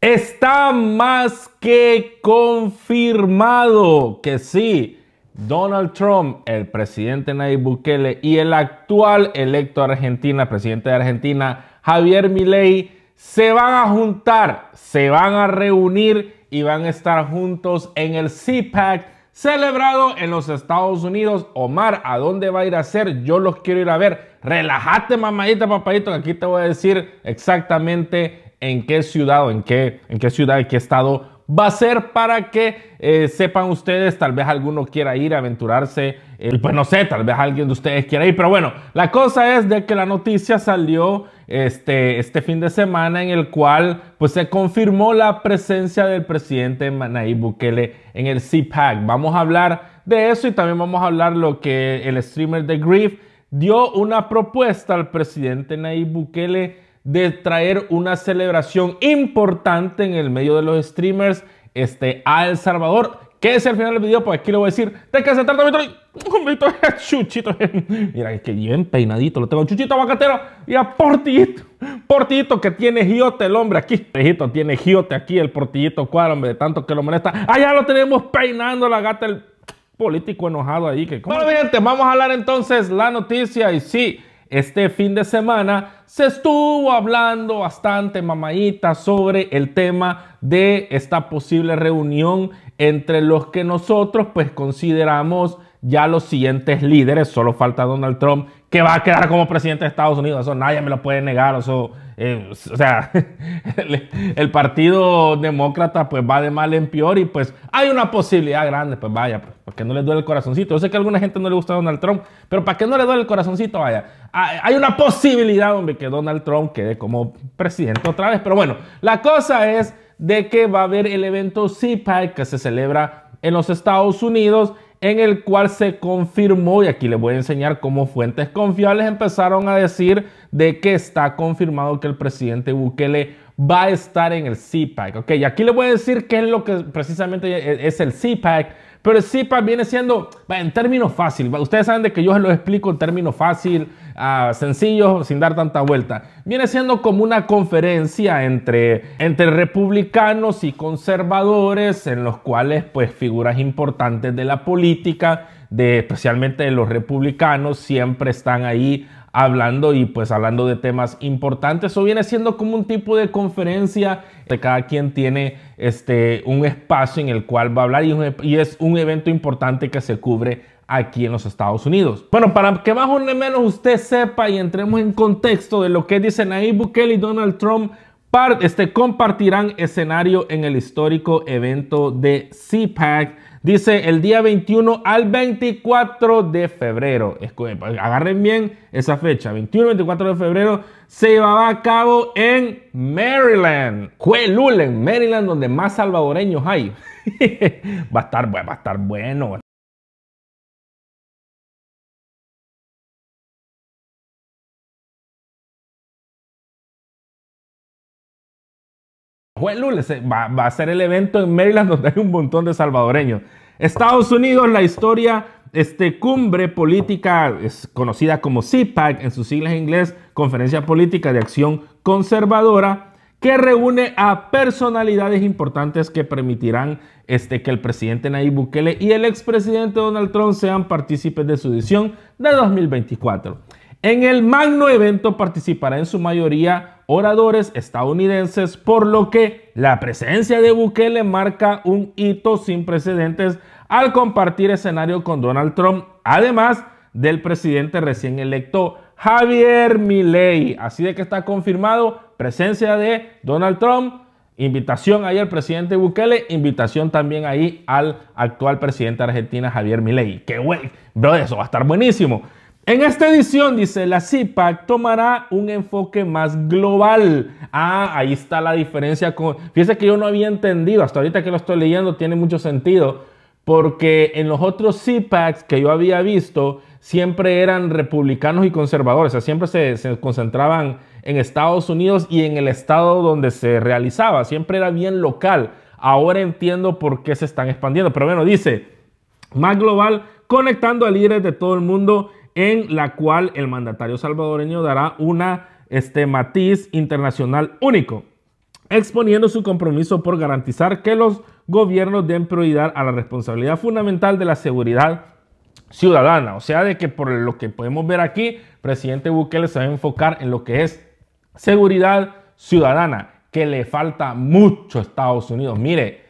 Está más que confirmado que sí, Donald Trump, el presidente Nayib Bukele y el actual electo Argentina, presidente de Argentina, Javier Milei, se van a juntar, se van a reunir y van a estar juntos en el CPAC celebrado en los Estados Unidos. Omar, ¿a dónde va a ir a ser? Yo los quiero ir a ver. Relájate, mamadita, papadito, que aquí te voy a decir exactamente en qué ciudad o en qué, en qué ciudad, y qué estado va a ser para que eh, sepan ustedes, tal vez alguno quiera ir a aventurarse, eh, pues no sé, tal vez alguien de ustedes quiera ir, pero bueno, la cosa es de que la noticia salió este, este fin de semana en el cual pues se confirmó la presencia del presidente Nayib Bukele en el CPAC. Vamos a hablar de eso y también vamos a hablar lo que el streamer de Grief dio una propuesta al presidente Nayib Bukele de traer una celebración importante en el medio de los streamers este, a El Salvador. Que es el final del video? Pues aquí le voy a decir. Tengo que un vito Chuchito. Mira, es que bien peinadito. Lo tengo. Chuchito bacatero Mira, portillito. Portillito que tiene giote el hombre aquí. tiene giote aquí el portillito cuadro, hombre. De tanto que lo molesta. Allá lo tenemos peinando la gata el político enojado ahí. Que, bueno, gente, vamos a hablar entonces la noticia. Y sí, este fin de semana se estuvo hablando bastante, mamayita, sobre el tema de esta posible reunión entre los que nosotros pues consideramos ya los siguientes líderes, solo falta Donald Trump, que va a quedar como presidente de Estados Unidos. Eso nadie me lo puede negar. Eso, eh, o sea, el, partido demócrata pues va de mal en peor y pues hay una posibilidad grande. Pues vaya, pues, porque no le duele el corazoncito. Yo sé que a alguna gente no le gusta Donald Trump, pero para que no le duele el corazoncito, vaya. Hay una posibilidad, hombre, que Donald Trump quede como presidente otra vez. Pero bueno, la cosa es de que va a haber el evento CPAC que se celebra en los Estados Unidos en el cual se confirmó, y aquí les voy a enseñar cómo fuentes confiables empezaron a decir de que está confirmado que el presidente Bukele va a estar en el CPAC. Ok, y aquí les voy a decir qué es lo que precisamente es el CPAC pero CPAP viene siendo, en términos fácil, ustedes saben de que yo lo explico en términos fácil, uh, sencillos, sin dar tanta vuelta. Viene siendo como una conferencia entre, entre republicanos y conservadores en los cuales pues figuras importantes de la política, de, especialmente de los republicanos, siempre están ahí hablando y pues hablando de temas importantes. o viene siendo como un tipo de conferencia. de Cada quien tiene este, un espacio en el cual va a hablar y, es un evento importante que se cubre aquí en los Estados Unidos. Bueno, para que más o menos usted sepa y entremos en contexto de lo que dicen ahí Bukele y Donald Trump, este, compartirán escenario en el histórico evento de CPAC Dice el día 21 al 24 de febrero. Agarren bien esa fecha. 21-24 de febrero se llevaba a cabo en Maryland. Cuelul, en Maryland, donde más salvadoreños hay. va, a estar, va a estar bueno. Eh, va, a ser el evento en Maryland donde hay un montón de salvadoreños. Estados Unidos, la historia, este cumbre política es conocida como CPAC en sus siglas en inglés, Conferencia Política de Acción Conservadora, que reúne a personalidades importantes que permitirán este, que el presidente Nayib Bukele y el expresidente Donald Trump sean partícipes de su edición de 2024. En el magno evento participará en su mayoría oradores estadounidenses, por lo que la presencia de Bukele marca un hito sin precedentes al compartir escenario con Donald Trump, además del presidente recién electo Javier Milei. Así de que está confirmado presencia de Donald Trump, invitación ahí al presidente Bukele, invitación también ahí al actual presidente de Argentina Javier Milei. Qué güey, bro, eso va a estar buenísimo. En esta edición, dice, la CIPAC tomará un enfoque más global. Ah, ahí está la diferencia con... Fíjese que yo no había entendido, hasta ahorita que lo estoy leyendo tiene mucho sentido, porque en los otros CPACs que yo había visto, siempre eran republicanos y conservadores, o sea, siempre se, se concentraban en Estados Unidos y en el estado donde se realizaba, siempre era bien local. Ahora entiendo por qué se están expandiendo, pero bueno, dice, más global, conectando a líderes de todo el mundo en la cual el mandatario salvadoreño dará una este, matiz internacional único, exponiendo su compromiso por garantizar que los gobiernos den prioridad a la responsabilidad fundamental de la seguridad ciudadana. O sea, de que por lo que podemos ver aquí, presidente Bukele se va a enfocar en lo que es seguridad ciudadana, que le falta mucho a Estados Unidos. Mire,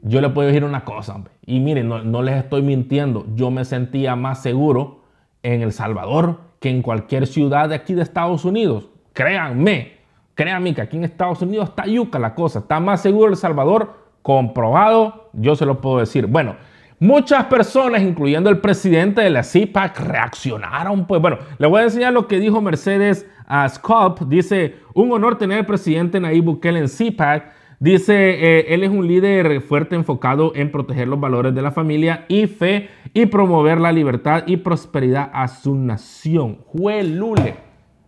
yo le puedo decir una cosa, y miren, no, no les estoy mintiendo, yo me sentía más seguro en El Salvador que en cualquier ciudad de aquí de Estados Unidos. Créanme, créanme que aquí en Estados Unidos está yuca la cosa, está más seguro El Salvador, comprobado, yo se lo puedo decir. Bueno, muchas personas, incluyendo el presidente de la CIPAC, reaccionaron. Pues bueno, le voy a enseñar lo que dijo Mercedes a ah, Scott. Dice, un honor tener el presidente Nayib Bukele en CIPAC Dice, eh, él es un líder fuerte enfocado en proteger los valores de la familia y fe y promover la libertad y prosperidad a su nación. lule!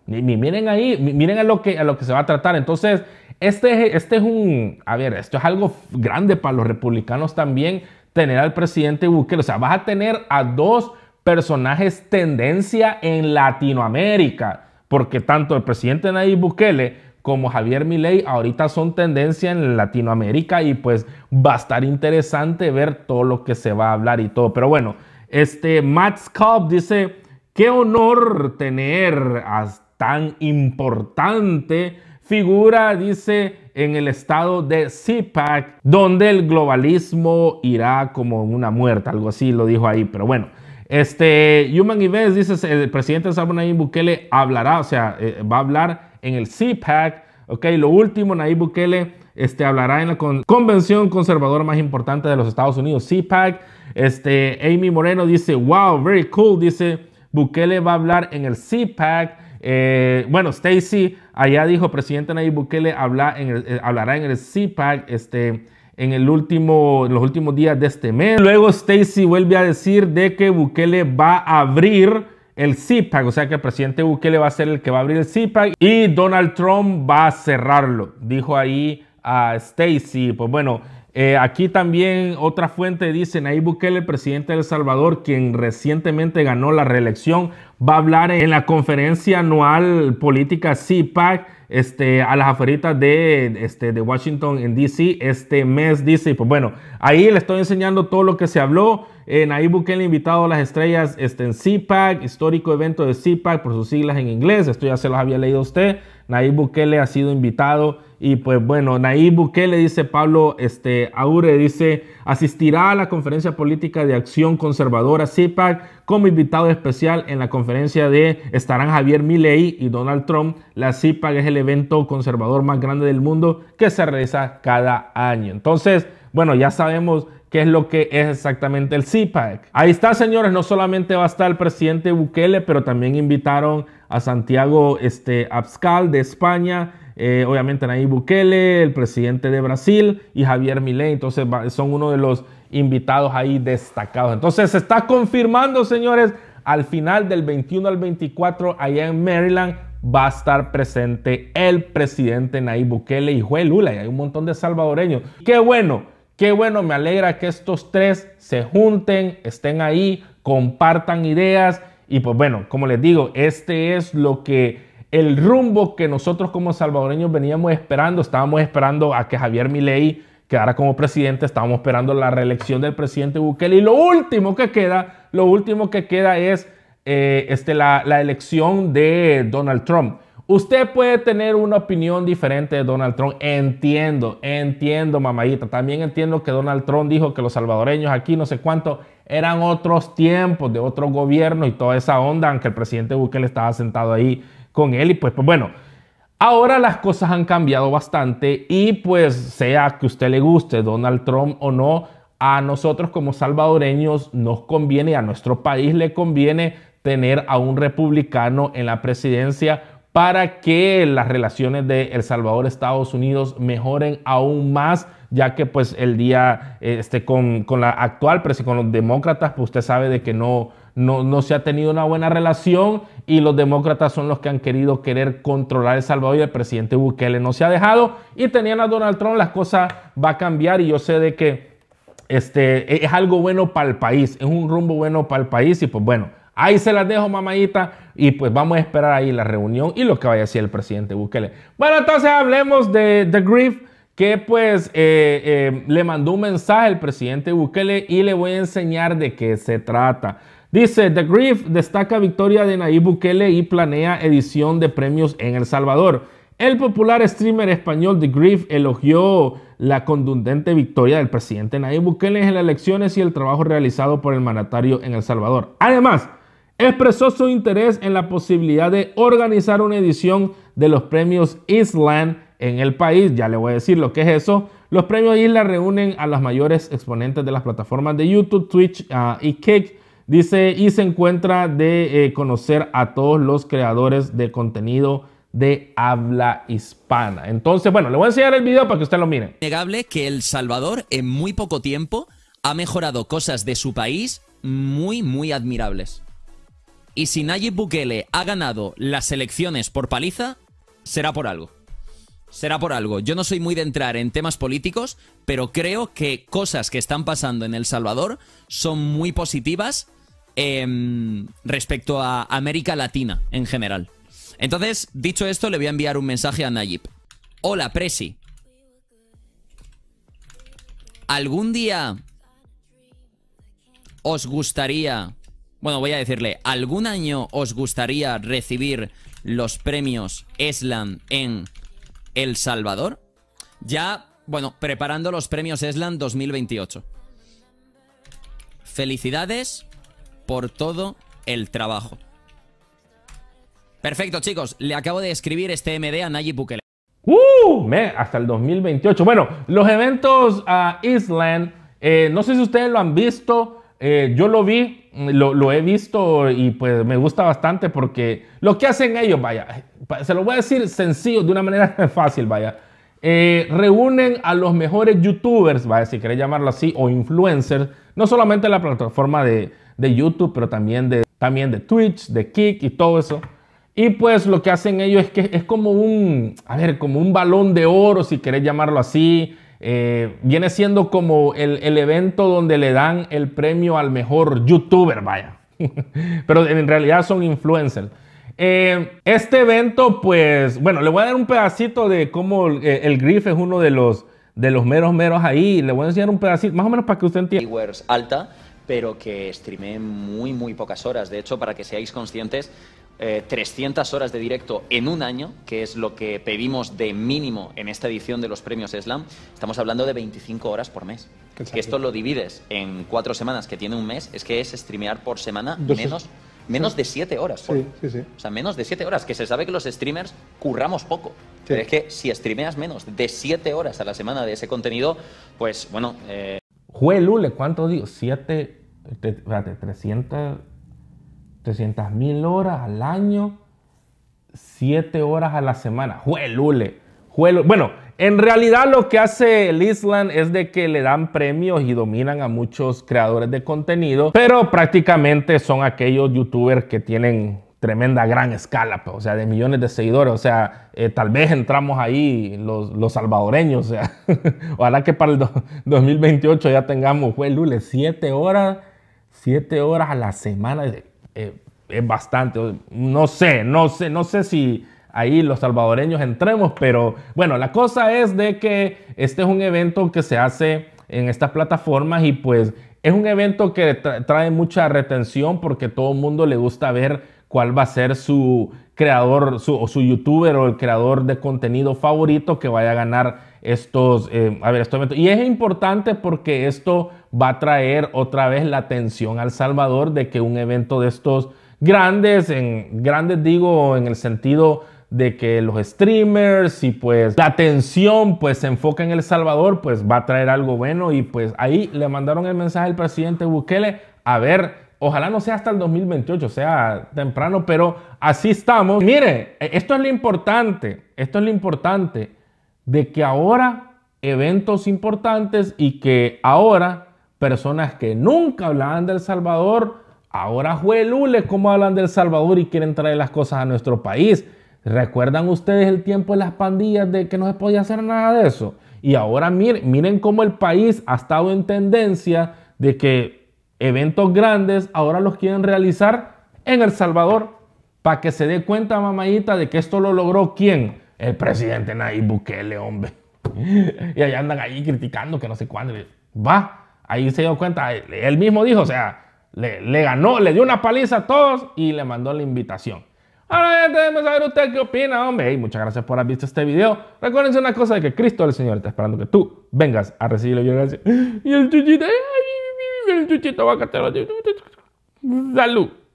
Miren ahí, miren a lo, que, a lo que se va a tratar. Entonces, este, este es un, a ver, esto es algo grande para los republicanos también, tener al presidente Bukele. O sea, vas a tener a dos personajes tendencia en Latinoamérica, porque tanto el presidente Nayib Bukele como Javier Milei ahorita son tendencia en Latinoamérica y pues va a estar interesante ver todo lo que se va a hablar y todo. Pero bueno, este Max Cobb dice, qué honor tener a tan importante figura, dice, en el estado de CPAC, donde el globalismo irá como una muerta, algo así lo dijo ahí, pero bueno. Este, Human Events dice, el presidente Salvador Bukele hablará, o sea, eh, va a hablar en el CPAC. Ok, lo último, Nayib Bukele este, hablará en la convención conservadora más importante de los Estados Unidos, CPAC. Este, Amy Moreno dice, wow, very cool, dice, Bukele va a hablar en el CPAC. Eh, bueno, Stacy allá dijo, presidente Nayib Bukele en eh, hablará en el CPAC este, en, el último, en los últimos días de este mes. Luego Stacy vuelve a decir de que Bukele va a abrir el CIPAC, o sea que el presidente Bukele va a ser el que va a abrir el CIPAC y Donald Trump va a cerrarlo, dijo ahí a Stacy. Pues bueno, eh, aquí también otra fuente dice, Nayib Bukele, el presidente de El Salvador, quien recientemente ganó la reelección, va a hablar en la conferencia anual política CIPAC este, a las afueritas de, este, Washington en DC este mes, dice, pues bueno, ahí le estoy enseñando todo lo que se habló. En eh, ahí busqué el invitado a las estrellas este, en CPAC, histórico evento de CPAC por sus siglas en inglés, esto ya se las había leído usted. Nayib Bukele ha sido invitado y pues bueno, Nayib Bukele dice Pablo este, Aure, dice, asistirá a la conferencia política de acción conservadora CIPAC como invitado especial en la conferencia de estarán Javier Milei y Donald Trump. La CIPAC es el evento conservador más grande del mundo que se realiza cada año. Entonces, bueno, ya sabemos qué es lo que es exactamente el CIPAC. Ahí está, señores, no solamente va a estar el presidente Bukele, pero también invitaron a Santiago este, Abscal de España, eh, obviamente Nayib Bukele, el presidente de Brasil y Javier Milei. Entonces son uno de los invitados ahí destacados. Entonces se está confirmando, señores, al final del 21 al 24 allá en Maryland va a estar presente el presidente Nayib Bukele y Juez Lula. Y hay un montón de salvadoreños. Qué bueno, qué bueno, me alegra que estos tres se junten, estén ahí, compartan ideas y pues bueno, como les digo, este es lo que el rumbo que nosotros como salvadoreños veníamos esperando. Estábamos esperando a que Javier Milei quedara como presidente, estábamos esperando la reelección del presidente Bukele y lo último que queda, lo último que queda es eh, este, la, la elección de Donald Trump. Usted puede tener una opinión diferente de Donald Trump. Entiendo, entiendo, mamadita. También entiendo que Donald Trump dijo que los salvadoreños aquí no sé cuánto eran otros tiempos de otro gobierno y toda esa onda, aunque el presidente Bukele estaba sentado ahí con él y pues, pues bueno, ahora las cosas han cambiado bastante y pues sea que usted le guste Donald Trump o no, a nosotros como salvadoreños nos conviene, a nuestro país le conviene tener a un republicano en la presidencia para que las relaciones de El Salvador-Estados Unidos mejoren aún más ya que pues el día eh, este, con, la actual presidencia, con los demócratas, pues usted sabe de que no, no, se ha tenido una buena relación y los demócratas son los que han querido querer controlar El Salvador y el presidente Bukele no se ha dejado y tenían a Donald Trump, las cosas van a cambiar y yo sé de que este, e, es algo bueno para el país, es un rumbo bueno para el país y pues bueno, ahí se las dejo mamadita y pues vamos a esperar ahí la reunión y lo que vaya a decir el presidente Bukele. Bueno, entonces hablemos de The Grief que pues eh, eh, le mandó un mensaje al presidente Bukele y le voy a enseñar de qué se trata. Dice, The Grief destaca victoria de Nayib Bukele y planea edición de premios en El Salvador. El popular streamer español The Grief elogió la contundente victoria del presidente Nayib Bukele en las elecciones y el trabajo realizado por el mandatario en El Salvador. Además, expresó su interés en la posibilidad de organizar una edición de los premios Island en el país. Ya le voy a decir lo que es eso. Los premios Isla reúnen a los mayores exponentes de las plataformas de YouTube, Twitch ah, y Kick. Dice, y se encuentra de eh, conocer a todos los creadores de contenido de habla hispana. Entonces, bueno, le voy a enseñar el video para que usted lo mire. Negable que El Salvador en muy poco tiempo ha mejorado cosas de su país muy, muy admirables. Y si Nayib Bukele ha ganado las elecciones por paliza, será por algo será por algo. Yo no soy muy de entrar en temas políticos, pero creo que cosas que están pasando en El Salvador son muy positivas em, respecto a América Latina en general. Entonces, dicho esto, le voy a enviar un mensaje a Nayib. Hola, Presi. ¿Algún día os gustaría... Bueno, voy a decirle, ¿algún año os gustaría recibir los premios ESLAM en el Salvador, ya, bueno, preparando los premios Island 2028. Felicidades por todo el trabajo. Perfecto, chicos. Le acabo de escribir este MD a Nayib Bukele. ¡Uh! hasta el 2028. Bueno, los eventos a ah, Island, eh, no sé si ustedes lo han visto. Eh, yo lo vi, lo, he visto y pues me gusta bastante porque lo que hacen ellos, vaya, se lo voy a decir sencillo, de una manera fácil, vaya. Eh, reúnen a los mejores youtubers, vaya, si querés llamarlo así, o influencers, no solamente la plataforma de, de, YouTube, pero también de, también de Twitch, de Kick y todo eso. Y pues lo que hacen ellos es que es como un, a ver, como un balón de oro, si querés llamarlo así. Eh, viene siendo como el, el evento donde le dan el premio al mejor youtuber, vaya. pero en realidad son influencers. Eh, este evento, pues, bueno, le voy a dar un pedacito de cómo eh, el, Griff es uno de los, de los meros meros ahí. Le voy a enseñar un pedacito, más o menos para que usted entienda. alta, pero que streamé muy, muy pocas horas. De hecho, para que seáis conscientes, 300 eh, horas de directo en un año, que es lo que pedimos de mínimo en esta edición de los premios Slam, estamos hablando de 25 horas por mes. Que esto lo divides en cuatro semanas, que tiene un mes, es que es streamear por semana menos menos de 7 horas. Sí, sí, sí. O sea, menos de 7 horas, que se sabe que los streamers curramos poco. Pero es que si streameas menos de 7 horas a la semana de ese contenido, pues bueno... Eh... lule, ¿cuánto digo? 7, espérate, 300 mil horas al año, 7 horas a la semana. Jue Lule. Bueno, en realidad lo que hace el Island es de que le dan premios y dominan a muchos creadores de contenido, pero prácticamente son aquellos youtubers que tienen tremenda gran escala, pues, o sea, de millones de seguidores, o sea, eh, tal vez entramos ahí los, salvadoreños, o sea, ojalá que para el 2028 ya tengamos, güey, Lule, Siete horas, siete horas a la semana, eh, es bastante, no sé, no sé, no sé si ahí los salvadoreños entremos, pero bueno, la cosa es de que este es un evento que se hace en estas plataformas y pues es un evento que trae mucha retención porque todo el mundo le gusta ver cuál va a ser su creador o su youtuber o el creador de contenido favorito que vaya a ganar estos, eh, a ver, estos eventos. Y es importante porque esto va a traer otra vez la atención al Salvador de que un evento de estos grandes, en grandes digo en el sentido de que los streamers y pues la atención pues se enfoca en El Salvador, pues va a traer algo bueno y pues ahí le mandaron el mensaje al presidente Bukele, a ver, ojalá no sea hasta el 2028, sea temprano, pero así estamos. Mire, e, esto es lo importante, esto es lo importante, de que ahora eventos importantes y que ahora personas que nunca hablaban del Salvador, ahora juelules como hablan del Salvador y quieren traer las cosas a nuestro país. ¿Recuerdan ustedes el tiempo de las pandillas de que no se podía hacer nada de eso? Y ahora miren, miren cómo el país ha estado en tendencia de que eventos grandes ahora los quieren realizar en El Salvador para que se dé cuenta, mamayita de que esto lo logró quién? El presidente Nayib Bukele, hombre. Y ahí andan ahí criticando que no sé cuándo. Va, ahí se dio cuenta, él mismo dijo, o sea, le ganó, le dio una paliza a todos y le mandó la invitación. Ahora ya a ver usted qué opina, hombre. Y muchas gracias por haber visto este video. Recuerden una cosa de que Cristo el Señor está esperando que tú vengas a recibir la violencia. Y el chuchito, el chuchito va a cantar. Salud.